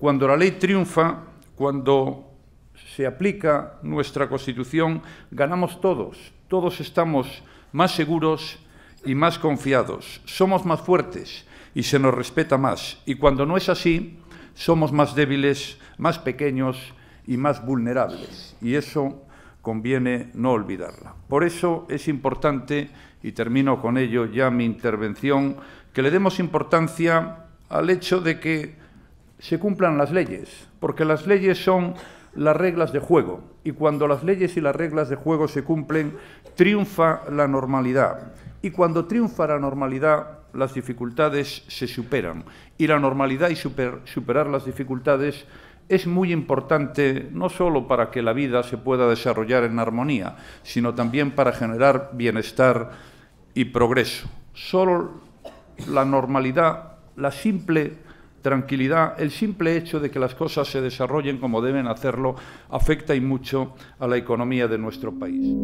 Cuando la ley triunfa, cuando se aplica nuestra Constitución, ganamos todos. Todos estamos más seguros y más confiados. Somos más fuertes y se nos respeta más. Y cuando no es así, somos más débiles, más pequeños y más vulnerables. Y eso conviene no olvidarla. Por eso es importante, y termino con ello ya mi intervención, que le demos importancia al hecho de que se cumplan las leyes, porque las leyes son las reglas de juego, y cuando las leyes y las reglas de juego se cumplen, triunfa la normalidad, y cuando triunfa la normalidad, las dificultades se superan, y la normalidad y superar las dificultades es muy importante no solo para que la vida se pueda desarrollar en armonía, sino también para generar bienestar y progreso. Solo la normalidad, la simple tranquilidad, el simple hecho de que las cosas se desarrollen como deben hacerlo afecta y mucho a la economía de nuestro país.